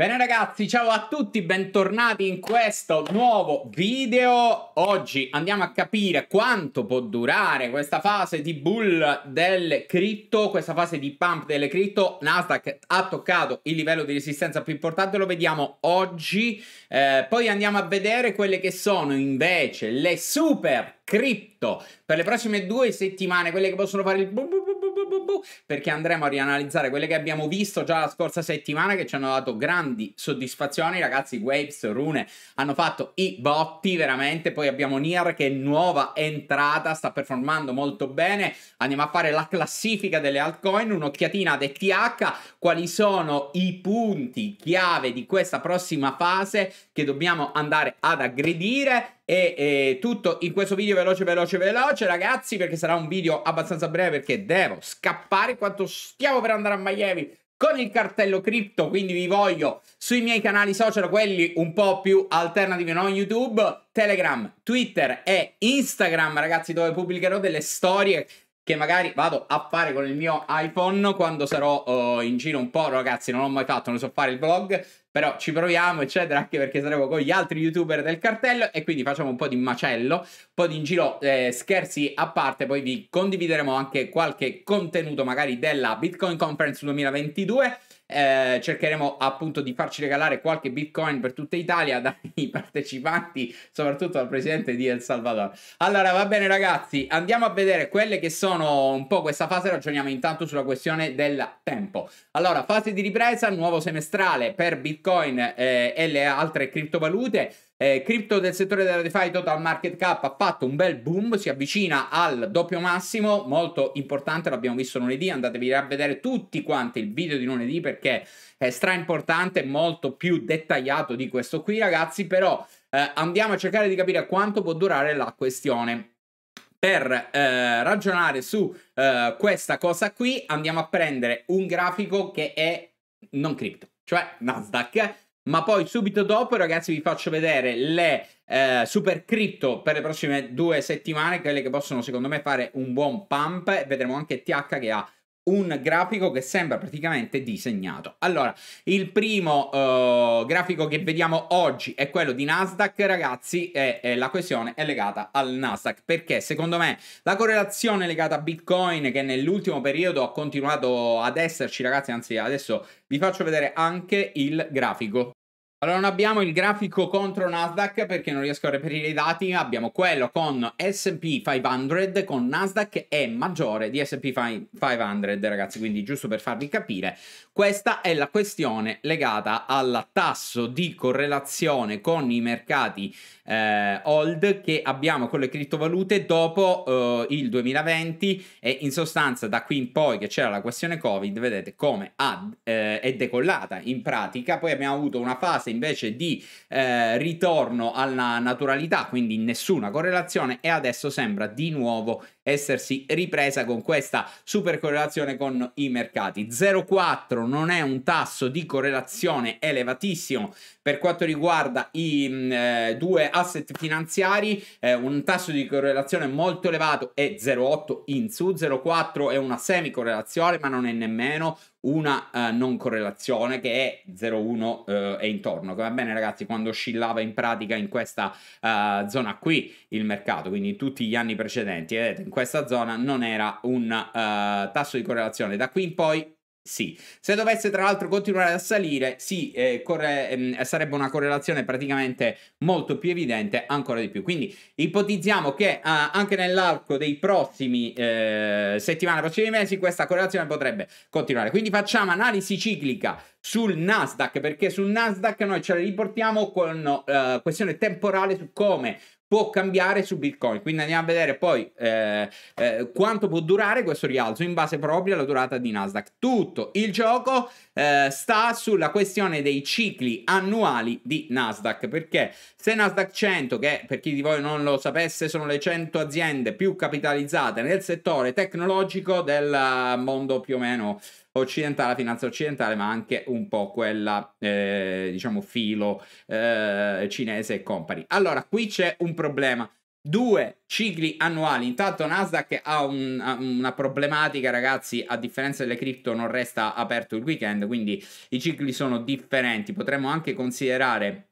Bene ragazzi, ciao a tutti, bentornati in questo nuovo video. Oggi andiamo a capire quanto può durare questa fase di bull delle cripto, questa fase di pump delle cripto. Nasdaq ha toccato il livello di resistenza più importante, lo vediamo oggi. Eh, poi andiamo a vedere quelle che sono invece le super cripto per le prossime due settimane, quelle che possono fare il Bum bum bum bu, bu, perché andremo a rianalizzare quelle che abbiamo visto già la scorsa settimana che ci hanno dato grandi soddisfazioni. Ragazzi, Waves, Rune hanno fatto i botti veramente. Poi abbiamo Nier che è nuova entrata, sta performando molto bene. Andiamo a fare la classifica delle altcoin, un'occhiatina ad ETH, quali sono i punti chiave di questa prossima fase che dobbiamo andare ad aggredire e, e tutto in questo video veloce, veloce, veloce, ragazzi, perché sarà un video abbastanza breve perché devo scappare in quanto stiamo per andare a Miami con il cartello cripto, quindi vi voglio sui miei canali social, quelli un po' più alternativi, non YouTube, Telegram, Twitter e Instagram, ragazzi, dove pubblicherò delle storie che magari vado a fare con il mio iPhone quando sarò uh, in giro un po', ragazzi, non l'ho mai fatto, non so fare il vlog, però ci proviamo, eccetera, anche perché saremo con gli altri youtuber del cartello e quindi facciamo un po' di macello, un po' di in giro eh, scherzi a parte, poi vi condivideremo anche qualche contenuto magari della Bitcoin Conference 2022 eh, cercheremo appunto di farci regalare qualche bitcoin per tutta Italia dai partecipanti, soprattutto dal presidente di El Salvador. Allora va bene ragazzi, andiamo a vedere quelle che sono un po' questa fase, ragioniamo intanto sulla questione del tempo. Allora, fase di ripresa, nuovo semestrale per bitcoin eh, e le altre criptovalute. Eh, cripto del settore della DeFi Total Market Cap ha fatto un bel boom, si avvicina al doppio massimo, molto importante, l'abbiamo visto lunedì, andatevi a vedere tutti quanti il video di lunedì perché è stra importante, molto più dettagliato di questo qui ragazzi, però eh, andiamo a cercare di capire quanto può durare la questione per eh, ragionare su eh, questa cosa qui andiamo a prendere un grafico che è non cripto, cioè Nasdaq ma poi subito dopo ragazzi vi faccio vedere le eh, super crypto per le prossime due settimane, quelle che possono secondo me fare un buon pump, vedremo anche TH che ha un grafico che sembra praticamente disegnato. Allora, il primo uh, grafico che vediamo oggi è quello di Nasdaq, ragazzi, e, la questione è legata al Nasdaq, perché secondo me la correlazione legata a Bitcoin, che nell'ultimo periodo ha continuato ad esserci, ragazzi, anzi adesso vi faccio vedere anche il grafico. Allora non abbiamo il grafico contro Nasdaq perché non riesco a reperire i dati, abbiamo quello con S&P 500 con Nasdaq è maggiore di S&P 500 ragazzi, quindi giusto per farvi capire, questa è la questione legata al tasso di correlazione con i mercati eh, hold che abbiamo con le criptovalute dopo eh, il 2020 e in sostanza da qui in poi che c'era la questione Covid, vedete come ha, eh, è decollata in pratica, poi abbiamo avuto una fase invece di eh, ritorno alla naturalità, quindi nessuna correlazione e adesso sembra di nuovo essersi ripresa con questa super correlazione con i mercati. 0,4 non è un tasso di correlazione elevatissimo per quanto riguarda i mh, mm, eh, due asset finanziari, eh, un tasso di correlazione molto elevato è 0,8 in su, 0,4 è una semicorrelazione ma non è nemmeno una uh, non correlazione che è 0,1 uh, eh, e intorno, va bene ragazzi quando oscillava in pratica in questa uh, zona qui il mercato, quindi tutti gli anni precedenti, vedete in questa zona non era un tasso di correlazione, da qui in poi sì, se dovesse tra l'altro continuare a salire, sì, eh, corre, ehm, sarebbe una correlazione praticamente molto più evidente ancora di più. Quindi ipotizziamo che eh, anche nell'arco dei prossimi eh, settimane, prossimi mesi, questa correlazione potrebbe continuare. Quindi facciamo analisi ciclica sul Nasdaq, perché sul Nasdaq noi ce la riportiamo con eh, questione temporale su come può cambiare su Bitcoin. Quindi andiamo a vedere poi eh, eh, quanto può durare questo rialzo in base proprio alla durata di Nasdaq. Tutto il gioco eh, sta sulla questione dei cicli annuali di Nasdaq, perché se Nasdaq 100, che per chi di voi non lo sapesse sono le 100 aziende più capitalizzate nel settore tecnologico del eh, mondo più o meno occidentale, finanza occidentale, ma anche un po' quella, eh, diciamo, filo eh, cinese e company. Allora, qui c'è un problema. Due cicli annuali. Intanto Nasdaq ha, un, una problematica, ragazzi, a differenza delle cripto non resta aperto il weekend, quindi i cicli sono differenti. Potremmo anche considerare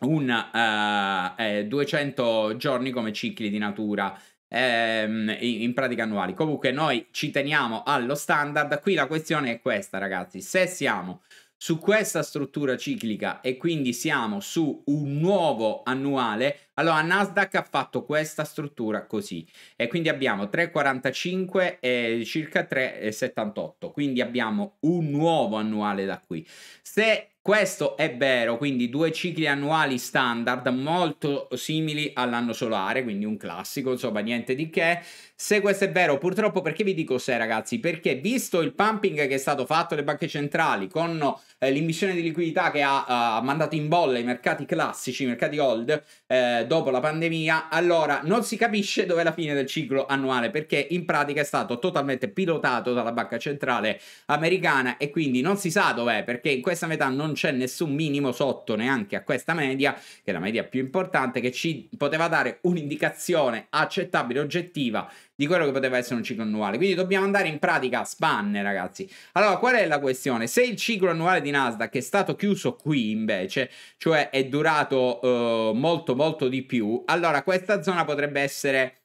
un uh, eh, 200 eh, giorni come cicli di natura Ehm, in pratica annuali. Comunque noi ci teniamo allo standard. Qui la questione è questa, ragazzi. Se siamo su questa struttura ciclica e quindi siamo su un nuovo annuale, allora Nasdaq ha fatto questa struttura così e quindi abbiamo 3,45 e circa 3,78, quindi abbiamo un nuovo annuale da qui. Se questo è vero, quindi due cicli annuali standard molto simili all'anno solare, quindi un classico, insomma niente di che, se questo è vero, purtroppo perché vi dico se ragazzi? Perché visto il pumping che è stato fatto dalle banche centrali con eh, l'immissione di liquidità che ha uh, mandato in bolla i mercati classici, i mercati gold, eh, dopo la pandemia, allora non si capisce dov'è la fine del ciclo annuale perché in pratica è stato totalmente pilotato dalla banca centrale americana e quindi non si sa dov'è perché in questa metà non c'è nessun minimo sotto neanche a questa media, che è la media più importante, che ci poteva dare un'indicazione accettabile, oggettiva di quello che poteva essere un ciclo annuale. Quindi dobbiamo andare in pratica a spanne, ragazzi. Allora, qual è la questione? Se il ciclo annuale di Nasdaq è stato chiuso qui invece, cioè è durato eh, molto molto di più, allora questa zona potrebbe essere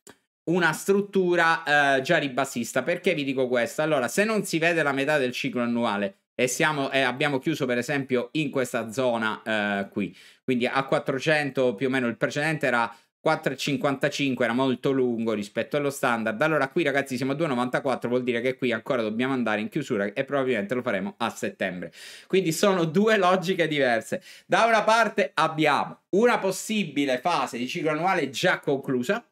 una struttura eh, già ribassista. Perché vi dico questo? Allora, se non si vede la metà del ciclo annuale e, siamo, e abbiamo chiuso per esempio in questa zona eh, qui, quindi a 400 più o meno il precedente era 4,55 era molto lungo rispetto allo standard. Allora qui ragazzi siamo a 2,94, vuol dire che qui ancora dobbiamo andare in chiusura e probabilmente lo faremo a settembre. Quindi sono due logiche diverse. Da una parte abbiamo una possibile fase di ciclo annuale già conclusa,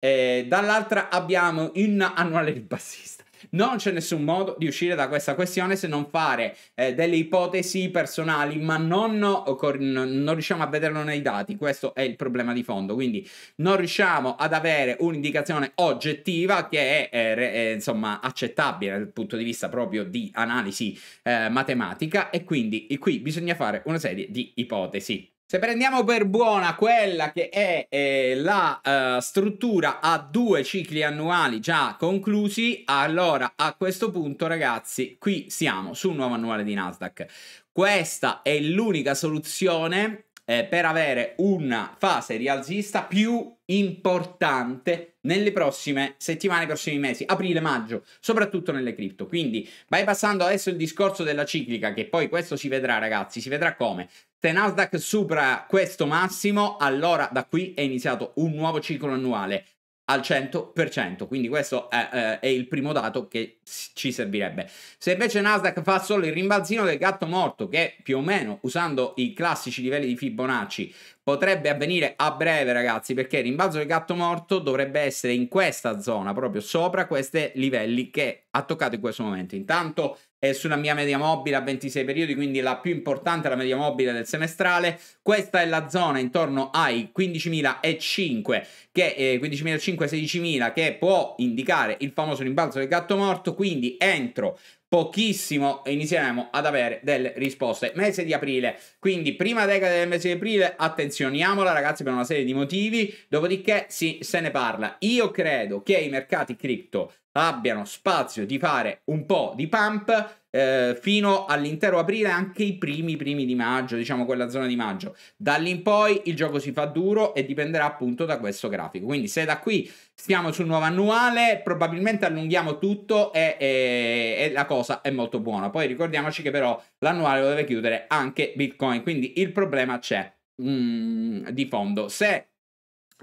eh, dall'altra abbiamo un annuale ribassista. Non c'è nessun modo di uscire da questa questione se non fare eh, delle ipotesi personali, ma non, eh, non, riusciamo a vederlo nei dati. Questo è il problema di fondo. Quindi non riusciamo ad avere un'indicazione oggettiva che è, eh, eh, insomma, accettabile dal punto di vista proprio di analisi eh, matematica e quindi qui bisogna fare una serie di ipotesi. Se prendiamo per buona quella che è eh, la uh, struttura a due cicli annuali già conclusi, allora a questo punto ragazzi qui siamo su un nuovo annuale di Nasdaq. Questa è l'unica soluzione eh, per avere una fase rialzista più importante nelle prossime settimane, prossimi mesi, aprile, maggio, soprattutto nelle cripto. Quindi vai passando adesso il discorso della ciclica, che poi questo si vedrà ragazzi, si vedrà come. Se Nasdaq supera questo massimo, allora da qui è iniziato un nuovo ciclo annuale al 100%, quindi questo è, eh, è, il primo dato che ci servirebbe. Se invece Nasdaq fa solo il rimbalzino del gatto morto, che più o meno usando i classici livelli di Fibonacci potrebbe avvenire a breve ragazzi, perché il rimbalzo del gatto morto dovrebbe essere in questa zona, proprio sopra questi livelli che ha toccato in questo momento. Intanto eh, su mia media mobile a 26 periodi, quindi la più importante, la media mobile del semestrale. Questa è la zona intorno ai 15.005, che eh, 15.005-16.000, che può indicare il famoso rimbalzo del gatto morto, quindi entro pochissimo inizieremo ad avere delle risposte. Mese di aprile, quindi prima decade del mese di aprile, attenzioniamola ragazzi per una serie di motivi, dopodiché si, se ne parla. Io credo che i mercati cripto abbiano spazio di fare un po' di pump, eh, fino all'intero aprile, anche i primi primi di maggio, diciamo quella zona di maggio. Da lì in poi il gioco si fa duro e dipenderà appunto da questo grafico. Quindi se da qui stiamo sul nuovo annuale, probabilmente allunghiamo tutto e, e, e la cosa è molto buona. Poi ricordiamoci che però l'annuale lo deve chiudere anche Bitcoin, quindi il problema c'è mm, di fondo. Se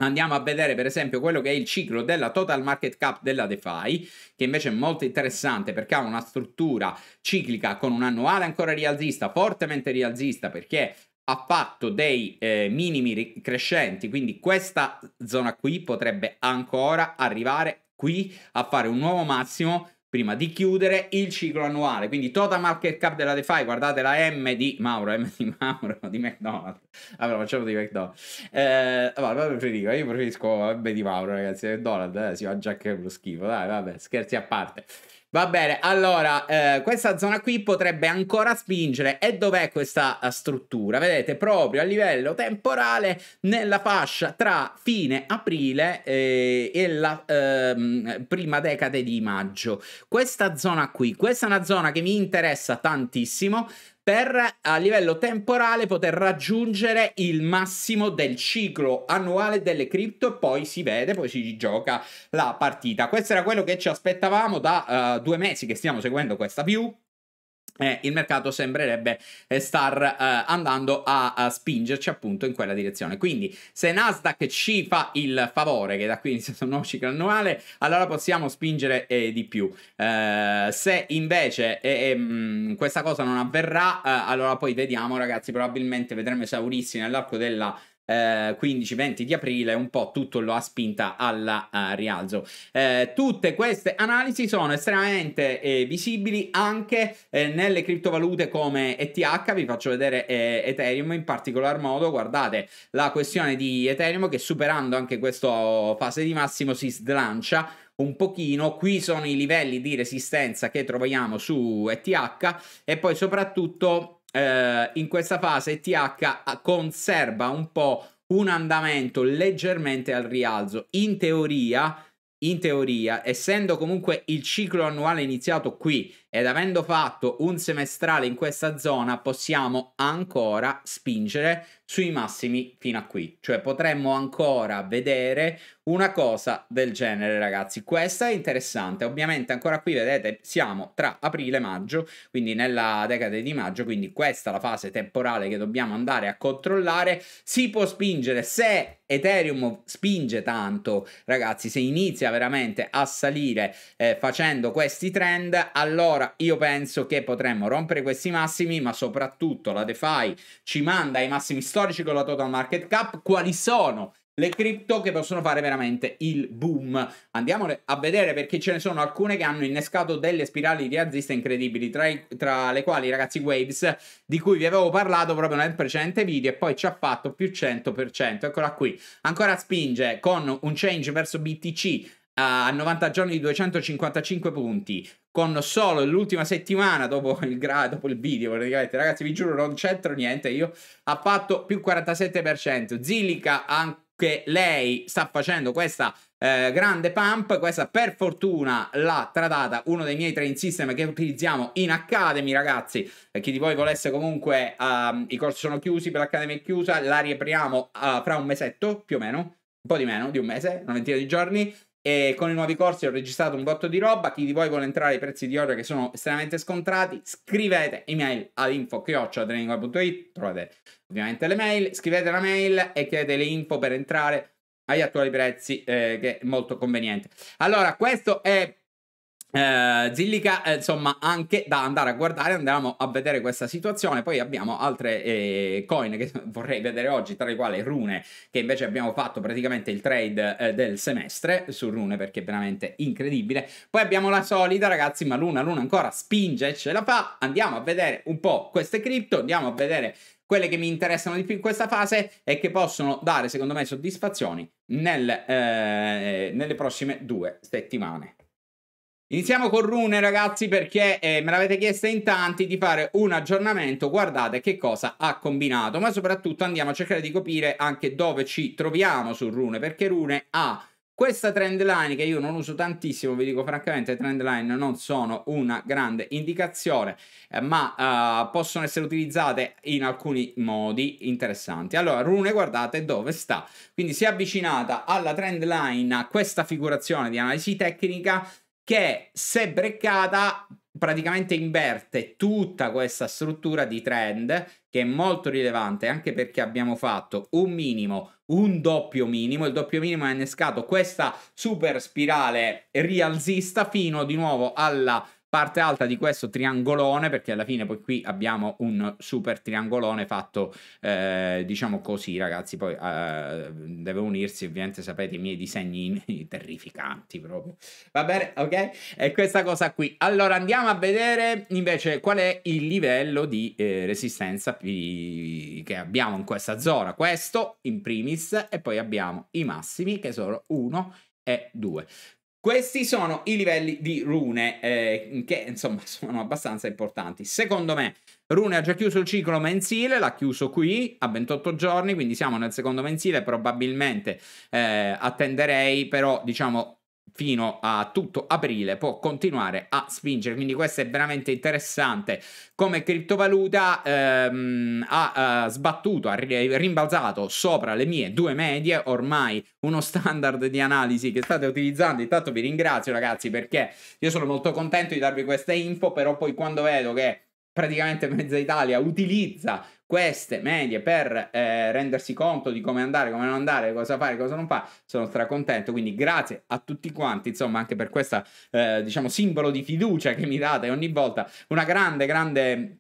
Andiamo a vedere per esempio quello che è il ciclo della total market cap della DeFi, che invece è molto interessante perché ha una struttura ciclica con un annuale ancora rialzista, fortemente rialzista perché ha fatto dei eh, minimi crescenti, quindi questa zona qui potrebbe ancora arrivare qui a fare un nuovo massimo prima di chiudere il ciclo annuale. Quindi total market cap della DeFi, guardate la M di Mauro, M di Mauro, di McDonald's. Allora facciamo di McDonald's. Eh, vabbè, preferico, io preferisco M di Mauro, ragazzi, McDonald's, eh, si mangia anche lo schifo, dai, vabbè, scherzi a parte. Va bene, allora, eh, questa zona qui potrebbe ancora spingere. E dov'è questa eh, struttura? Vedete, proprio a livello temporale, nella fascia tra fine aprile eh, e la eh, prima decade di maggio. Questa zona qui, questa è una zona che mi interessa tantissimo per a livello temporale poter raggiungere il massimo del ciclo annuale delle cripto e poi si vede, poi si gioca la partita. Questo era quello che ci aspettavamo da uh, due mesi che stiamo seguendo questa view. Eh, il mercato sembrerebbe eh, star eh, andando a, a, spingerci appunto in quella direzione. Quindi, se Nasdaq ci fa il favore, che da qui inizia un nuovo ciclo annuale, allora possiamo spingere eh, di più. Eh, se invece mh, eh, ehm, questa cosa non avverrà, allora poi vediamo, ragazzi. Probabilmente vedremo esaurirsi nell'arco della eh, 15-20 di aprile un po' tutto lo ha spinta al uh, eh, rialzo. Eh, tutte queste analisi sono estremamente eh, visibili anche eh, nelle criptovalute come ETH, vi faccio vedere eh, Ethereum in particolar modo, guardate la questione di Ethereum che superando anche questa fase di massimo si slancia un pochino, qui sono i livelli di resistenza che troviamo su ETH e poi soprattutto eh, in questa fase TH conserva un po' un andamento leggermente al rialzo. In teoria, in teoria, essendo comunque il ciclo annuale iniziato qui ed avendo fatto un semestrale in questa zona possiamo ancora spingere sui massimi fino a qui, cioè potremmo ancora vedere una cosa del genere ragazzi, questa è interessante, ovviamente ancora qui vedete siamo tra aprile e maggio, quindi nella decade di maggio, quindi questa è la fase temporale che dobbiamo andare a controllare, si può spingere se Ethereum spinge tanto ragazzi, se inizia veramente a salire eh, facendo questi trend, allora Ora io penso che potremmo rompere questi massimi, ma soprattutto la DeFi ci manda ai massimi storici con la total market cap. Quali sono le cripto che possono fare veramente il boom. Andiamole a vedere perché ce ne sono alcune che hanno innescato delle spirali di rialziste incredibili, tra, i, tra, le quali ragazzi Waves, di cui vi avevo parlato proprio nel precedente video e poi ci ha fatto più 100%. Eccola qui, ancora spinge con un change verso BTC a 90 giorni di 255 punti con solo l'ultima settimana dopo il, gra- dopo il video praticamente ragazzi vi giuro non c'entro niente io ha fatto più 47% Zilica anche lei sta facendo questa eh, grande pump questa per fortuna l'ha tradata uno dei miei train system che utilizziamo in Academy ragazzi per eh, chi di voi volesse comunque ehm, i corsi sono chiusi per l'Academy è chiusa la riapriamo eh, fra un mesetto più o meno un po' di meno di un mese una ventina di giorni e con i nuovi corsi ho registrato un botto di roba. Chi di voi vuole entrare ai prezzi di oro che sono estremamente scontrati, scrivete email ad info.it, trovate ovviamente le mail, scrivete la mail e chiedete le info per entrare agli attuali prezzi, eh, che è molto conveniente. Allora, questo è eh, Zillica, eh, insomma, anche da andare a guardare, andiamo a vedere questa situazione. Poi abbiamo altre eh, coin che vorrei vedere oggi, tra le quali Rune, che invece abbiamo fatto praticamente il trade eh, del semestre su Rune perché è veramente incredibile. Poi abbiamo la solita, ragazzi, ma Luna, Luna ancora spinge, e ce la fa. Andiamo a vedere un po' queste cripto, andiamo a vedere quelle che mi interessano di più in questa fase e che possono dare, secondo me, soddisfazioni nel, eh, nelle prossime due settimane. Iniziamo con Rune ragazzi perché eh, me l'avete chiesto in tanti di fare un aggiornamento, guardate che cosa ha combinato, ma soprattutto andiamo a cercare di capire anche dove ci troviamo su Rune, perché Rune ha questa trend line che io non uso tantissimo, vi dico francamente, trend line non sono una grande indicazione, eh, ma eh, possono essere utilizzate in alcuni modi interessanti. Allora, Rune, guardate dove sta. Quindi si è avvicinata alla trend line a questa figurazione di analisi tecnica che se breccata praticamente inverte tutta questa struttura di trend che è molto rilevante anche perché abbiamo fatto un minimo, un doppio minimo, il doppio minimo ha innescato questa super spirale rialzista fino di nuovo alla parte alta di questo triangolone, perché alla fine poi qui abbiamo un super triangolone fatto, eh, diciamo così ragazzi, poi eh, deve unirsi ovviamente, sapete, i miei disegni terrificanti proprio. Va bene, ok? È questa cosa qui. Allora andiamo a vedere invece qual è il livello di eh, resistenza che abbiamo in questa zona. Questo in primis e poi abbiamo i massimi che sono 1 e 2. Questi sono i livelli di rune, eh, che insomma sono abbastanza importanti. Secondo me, Rune ha già chiuso il ciclo mensile, l'ha chiuso qui a 28 giorni, quindi siamo nel secondo mensile, probabilmente eh, attenderei però diciamo fino a tutto aprile può continuare a spingere quindi questo è veramente interessante come criptovaluta ehm, ha eh, sbattuto ha rimbalzato sopra le mie due medie ormai uno standard di analisi che state utilizzando intanto vi ringrazio ragazzi perché io sono molto contento di darvi questa info però poi quando vedo che praticamente mezza Italia utilizza queste medie per eh, rendersi conto di come andare, come non andare, cosa fare, cosa non fare, sono stracontento, quindi grazie a tutti quanti, insomma, anche per questa, eh, diciamo, simbolo di fiducia che mi date ogni volta, una grande, grande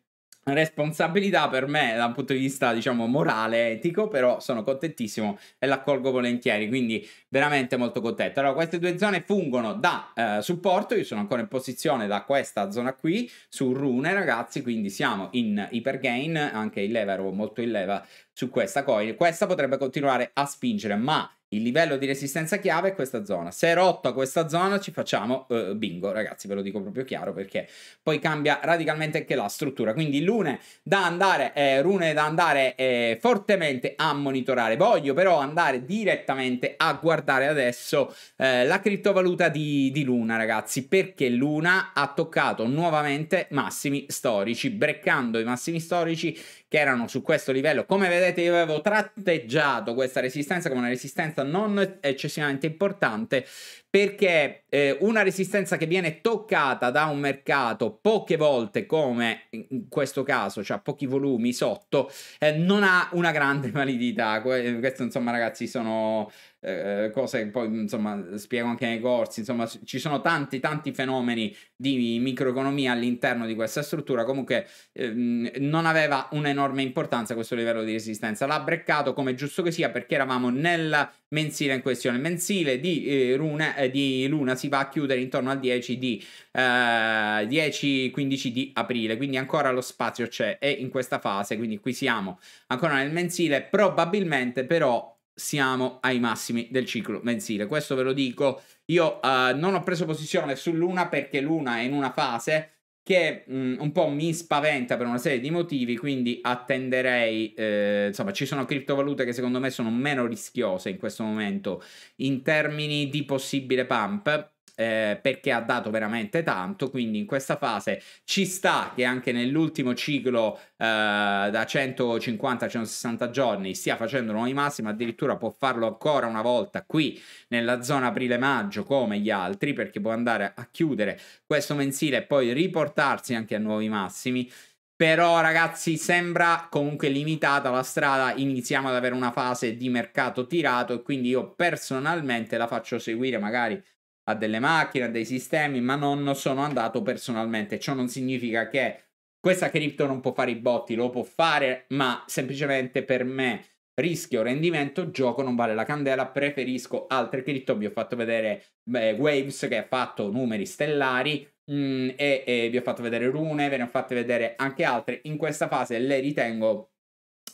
responsabilità per me da un punto di vista diciamo morale etico però sono contentissimo e l'accolgo volentieri quindi veramente molto contento allora queste due zone fungono da eh, supporto io sono ancora in posizione da questa zona qui su rune ragazzi quindi siamo in ipergain anche in leva ero molto in leva su questa coin questa potrebbe continuare a spingere ma il livello di resistenza chiave è questa zona. Se è rotta questa zona ci facciamo eh, bingo, ragazzi, ve lo dico proprio chiaro perché poi cambia radicalmente anche la struttura. Quindi lune da andare, eh, rune da andare eh, fortemente a monitorare. Voglio però andare direttamente a guardare adesso eh, la criptovaluta di, di Luna, ragazzi, perché Luna ha toccato nuovamente massimi storici, breccando i massimi storici che erano su questo livello. Come vedete io avevo tratteggiato questa resistenza come una resistenza non eccessivamente importante perché eh, una resistenza che viene toccata da un mercato poche volte come in questo caso, cioè pochi volumi sotto, eh, non ha una grande validità. questo insomma ragazzi sono eh, eh, cose che poi insomma spiego anche nei corsi, insomma ci sono tanti tanti fenomeni di microeconomia all'interno di questa struttura, comunque ehm, non aveva un'enorme importanza questo livello di resistenza, l'ha breccato come giusto che sia perché eravamo nel mensile in questione, il mensile di, eh, Rune, eh, di Luna si va a chiudere intorno al 10 di 10-15 eh, di aprile, quindi ancora lo spazio c'è e in questa fase, quindi qui siamo ancora nel mensile, probabilmente però siamo ai massimi del ciclo mensile. Questo ve lo dico, io uh, non ho preso posizione su Luna perché Luna è in una fase che mh, mm, un po' mi spaventa per una serie di motivi, quindi attenderei, eh, insomma ci sono criptovalute che secondo me sono meno rischiose in questo momento in termini di possibile pump, eh, perché ha dato veramente tanto, quindi in questa fase ci sta che anche nell'ultimo ciclo eh, da 150 a 160 giorni stia facendo nuovi massimi, addirittura può farlo ancora una volta qui nella zona aprile-maggio come gli altri, perché può andare a chiudere questo mensile e poi riportarsi anche a nuovi massimi. Però ragazzi sembra comunque limitata la strada, iniziamo ad avere una fase di mercato tirato e quindi io personalmente la faccio seguire magari a delle macchine, a dei sistemi, ma non sono andato personalmente. Ciò non significa che questa cripto non può fare i botti, lo può fare, ma semplicemente per me rischio, rendimento, gioco non vale la candela, preferisco altre cripto, vi ho fatto vedere beh, Waves che ha fatto numeri stellari mh, mm, e, e, vi ho fatto vedere Rune, ve ne ho fatte vedere anche altre, in questa fase le ritengo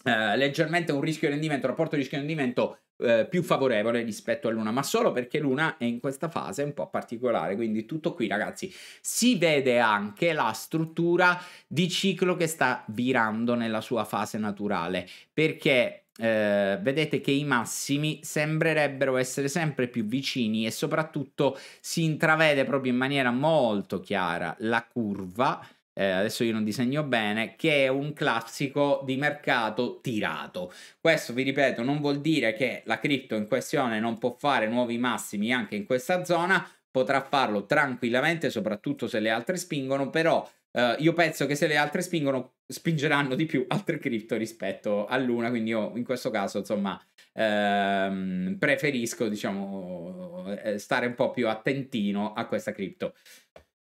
eh, leggermente un rischio rendimento, rapporto rischio rendimento eh, più favorevole rispetto a Luna, ma solo perché Luna è in questa fase un po' particolare, quindi tutto qui ragazzi. Si vede anche la struttura di ciclo che sta virando nella sua fase naturale, perché eh, vedete che i massimi sembrerebbero essere sempre più vicini e soprattutto si intravede proprio in maniera molto chiara la curva eh, adesso io non disegno bene, che è un classico di mercato tirato. Questo, vi ripeto, non vuol dire che la cripto in questione non può fare nuovi massimi anche in questa zona, potrà farlo tranquillamente, soprattutto se le altre spingono, però eh, io penso che se le altre spingono, spingeranno di più altre cripto rispetto all'una, quindi io in questo caso, insomma, ehm, preferisco, diciamo, eh, stare un po' più attentino a questa cripto.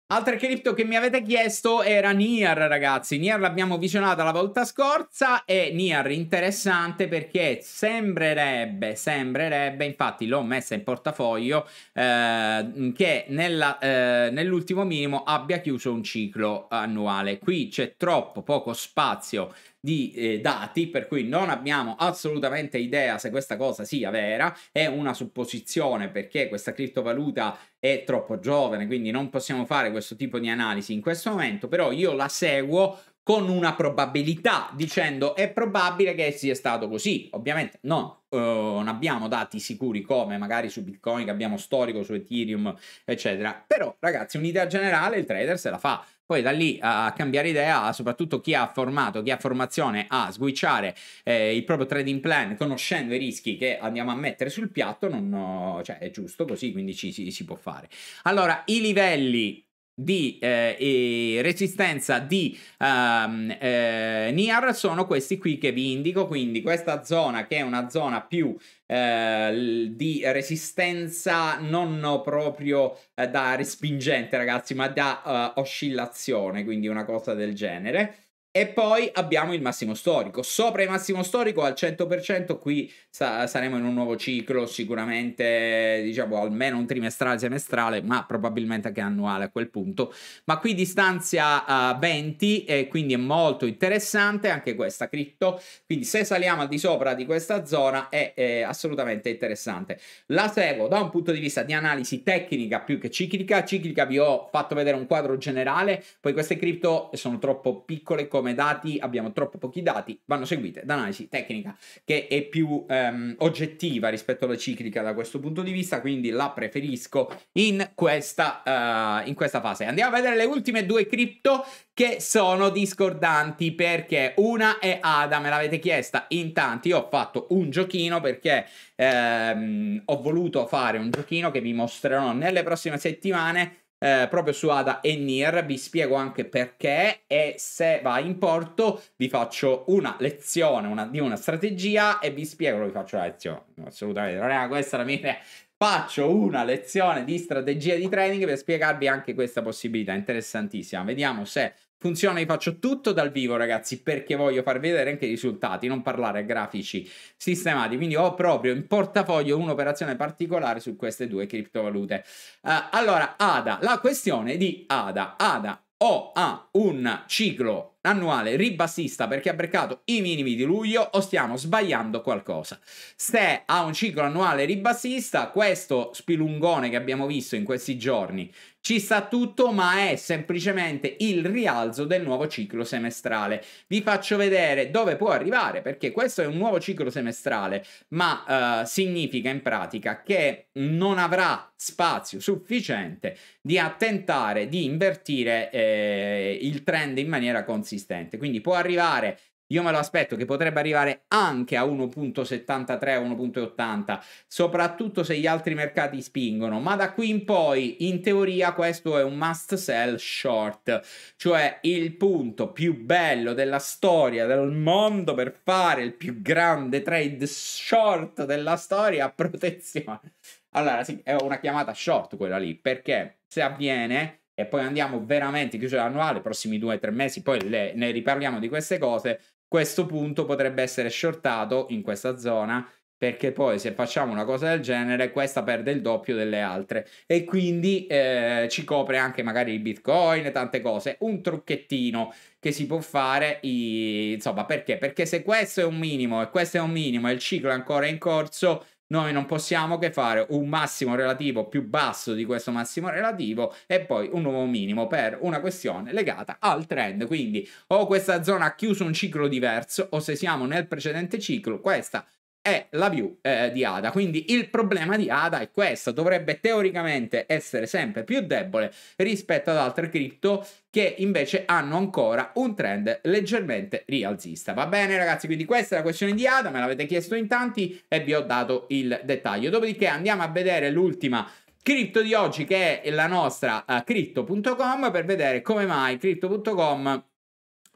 Altra cripto che mi avete chiesto era Nier, ragazzi. Nier l'abbiamo visionata la volta scorsa e Nier interessante perché sembrerebbe, sembrerebbe, infatti l'ho messa in portafoglio, eh, che eh, nell'ultimo eh, nell minimo abbia chiuso un ciclo annuale. Qui c'è troppo poco spazio di eh, dati, per cui non abbiamo assolutamente idea se questa cosa sia vera, è una supposizione perché questa criptovaluta è troppo giovane, quindi non possiamo fare questo tipo di analisi in questo momento, però io la seguo con una probabilità dicendo è probabile che sia stato così. Ovviamente no, eh, non abbiamo dati sicuri come magari su Bitcoin che abbiamo storico, su Ethereum, eccetera. Però ragazzi, un'idea generale il trader se la fa poi da lì a cambiare idea, soprattutto chi ha formato, chi ha formazione a switchare eh, il proprio trading plan conoscendo i rischi che andiamo a mettere sul piatto, non, cioè, è giusto così, quindi ci, si, si può fare. Allora, i livelli di eh, e resistenza di um, eh, Niar sono questi qui che vi indico quindi questa zona che è una zona più eh, di resistenza non proprio eh, da respingente ragazzi ma da uh, oscillazione quindi una cosa del genere e poi abbiamo il massimo storico. Sopra il massimo storico al 100%, qui sa- saremo in un nuovo ciclo, sicuramente diciamo almeno un trimestrale, semestrale, ma probabilmente anche annuale a quel punto. Ma qui distanzia uh, eh, 20 e quindi è molto interessante anche questa cripto. Quindi se saliamo al di sopra di questa zona è, è assolutamente interessante. La seguo da un punto di vista di analisi tecnica più che ciclica. Ciclica vi ho fatto vedere un quadro generale, poi queste cripto sono troppo piccole come come dati abbiamo troppo pochi dati, vanno seguite da analisi tecnica che è più ehm, oggettiva rispetto alla ciclica da questo punto di vista, quindi la preferisco in questa, uh, in questa fase. Andiamo a vedere le ultime due cripto che sono discordanti perché una è ADA, me l'avete chiesta in tanti, io ho fatto un giochino perché ehm, ho voluto fare un giochino che vi mostrerò nelle prossime settimane eh, proprio su Ada e Nier, vi spiego anche perché e se va in porto vi faccio una lezione una, di una strategia e vi spiego, vi faccio la lezione, assolutamente, non era questa la mia idea, faccio una lezione di strategia di trading per spiegarvi anche questa possibilità interessantissima. Vediamo se Funziona, io faccio tutto dal vivo ragazzi perché voglio far vedere anche i risultati, non parlare grafici sistemati, quindi ho proprio in portafoglio un'operazione particolare su queste due criptovalute. Uh, allora, ADA, la questione di ADA, ADA o ha un ciclo annuale ribassista perché ha breccato i minimi di luglio o stiamo sbagliando qualcosa? Se ha un ciclo annuale ribassista, questo spilungone che abbiamo visto in questi giorni ci sta tutto, ma è semplicemente il rialzo del nuovo ciclo semestrale. Vi faccio vedere dove può arrivare, perché questo è un nuovo ciclo semestrale, ma eh, significa in pratica che non avrà spazio sufficiente di attentare di invertire eh, il trend in maniera consistente consistente. Quindi può arrivare io me lo aspetto che potrebbe arrivare anche a 1.73, 1.80, soprattutto se gli altri mercati spingono, ma da qui in poi, in teoria, questo è un must sell short, cioè il punto più bello della storia del mondo per fare il più grande trade short della storia a protezione. Allora, sì, è una chiamata short quella lì, perché se avviene e poi andiamo veramente in chiusura annuale, prossimi due o tre mesi, poi le, ne riparliamo di queste cose, questo punto potrebbe essere shortato in questa zona perché poi se facciamo una cosa del genere questa perde il doppio delle altre e quindi eh, ci copre anche magari il bitcoin e tante cose un trucchettino che si può fare i... insomma perché perché se questo è un minimo e questo è un minimo e il ciclo è ancora in corso noi non possiamo che fare un massimo relativo più basso di questo massimo relativo e poi un nuovo minimo per una questione legata al trend. Quindi o questa zona ha chiuso un ciclo diverso o se siamo nel precedente ciclo, questa è la view eh, di ADA. Quindi il problema di ADA è questo, dovrebbe teoricamente essere sempre più debole rispetto ad altre cripto che invece hanno ancora un trend leggermente rialzista. Va bene ragazzi, quindi questa è la questione di ADA, me l'avete chiesto in tanti e vi ho dato il dettaglio. Dopodiché andiamo a vedere l'ultima cripto di oggi che è la nostra uh, eh, crypto.com per vedere come mai crypto.com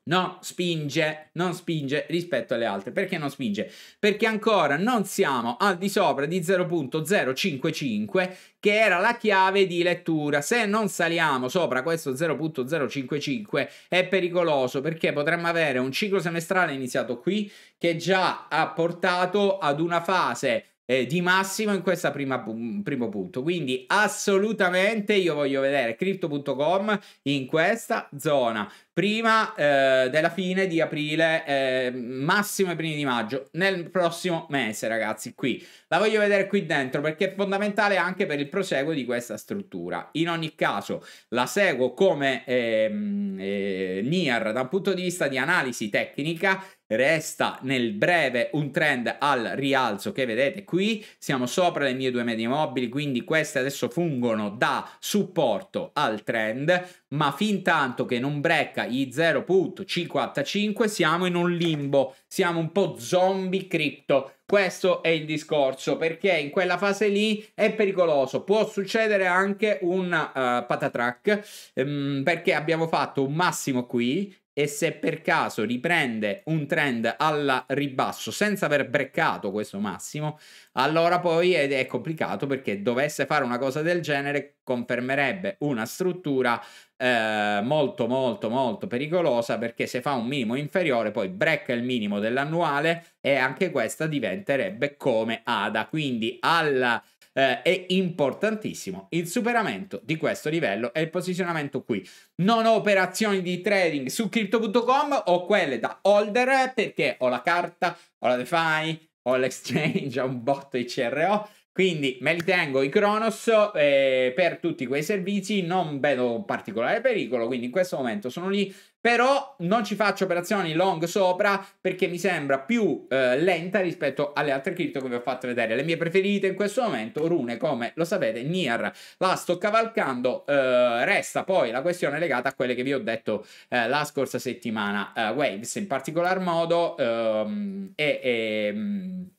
No, spinge, non spinge rispetto alle altre. Perché non spinge? Perché ancora non siamo al di sopra di 0.055 che era la chiave di lettura. Se non saliamo sopra questo 0.055 è pericoloso perché potremmo avere un ciclo semestrale iniziato qui che già ha portato ad una fase eh, di massimo in questo mm, primo punto. Quindi assolutamente io voglio vedere crypto.com in questa zona prima eh, della fine di aprile, eh, massimo i primi di maggio, nel prossimo mese ragazzi qui. La voglio vedere qui dentro perché è fondamentale anche per il proseguo di questa struttura. In ogni caso la seguo come ehm, eh, Nier da un punto di vista di analisi tecnica resta nel breve un trend al rialzo che vedete qui, siamo sopra le mie due medie mobili, quindi queste adesso fungono da supporto al trend, ma fin tanto che non brecca i 0.55 siamo in un limbo, siamo un po' zombie cripto. Questo è il discorso perché in quella fase lì è pericoloso. Può succedere anche un uh, patatrack ehm, perché abbiamo fatto un massimo qui e se per caso riprende un trend al ribasso senza aver breccato questo massimo, allora poi è, è complicato perché dovesse fare una cosa del genere confermerebbe una struttura eh, molto molto molto pericolosa perché se fa un minimo inferiore poi brecca il minimo dell'annuale e anche questa diventerebbe come ADA quindi alla eh, è importantissimo. Il superamento di questo livello e il posizionamento qui. Non ho operazioni di trading su crypto.com, ho quelle da holder perché ho la carta, ho la DeFi, ho l'exchange, ho un botto di CRO quindi me li tengo i Kronos eh, per tutti quei servizi, non vedo un particolare pericolo, quindi in questo momento sono lì, però non ci faccio operazioni long sopra perché mi sembra più eh, lenta rispetto alle altre cripto che vi ho fatto vedere. Le mie preferite in questo momento, rune come lo sapete, Nier, la sto cavalcando, eh, resta poi la questione legata a quelle che vi ho detto eh, la scorsa settimana, eh, Waves in particolar modo ehm, e... e ehm,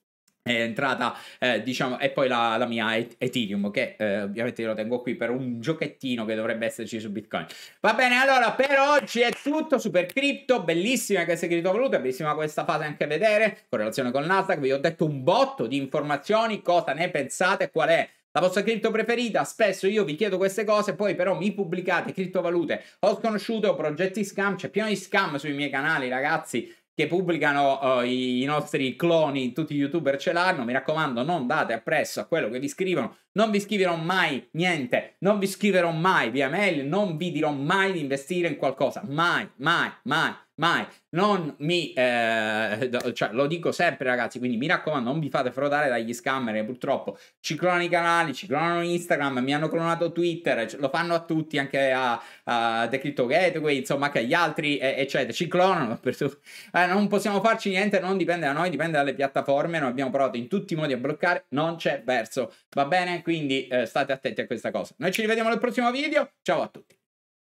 è entrata eh, diciamo e poi la, la mia Ethereum che eh, ovviamente io lo tengo qui per un giochettino che dovrebbe esserci su Bitcoin va bene allora per oggi è tutto super cripto bellissima sei criptovaluta bellissima questa fase anche a vedere relazione con Nasdaq vi ho detto un botto di informazioni cosa ne pensate qual è la vostra cripto preferita? Spesso io vi chiedo queste cose, poi però mi pubblicate criptovalute o sconosciute o progetti scam. C'è pieno di scam sui miei canali, ragazzi che pubblicano uh, i, i nostri cloni, tutti i youtuber ce l'hanno, mi raccomando non date appresso a quello che vi scrivono, non vi scriverò mai niente, non vi scriverò mai via mail, non vi dirò mai di investire in qualcosa, mai, mai, mai mai. Non mi, eh, cioè, lo dico sempre ragazzi, quindi mi raccomando, non vi fate frodare dagli scammer eh, purtroppo ci clonano i canali, ci clonano Instagram, mi hanno clonato Twitter, lo fanno a tutti, anche a, a The Crypto Gateway, insomma, anche agli altri, eccetera, ci clonano per Eh, non possiamo farci niente, non dipende da noi, dipende dalle piattaforme, noi abbiamo provato in tutti i modi a bloccare, non c'è verso, va bene? Quindi eh, state attenti a questa cosa. Noi ci rivediamo nel prossimo video, ciao a tutti.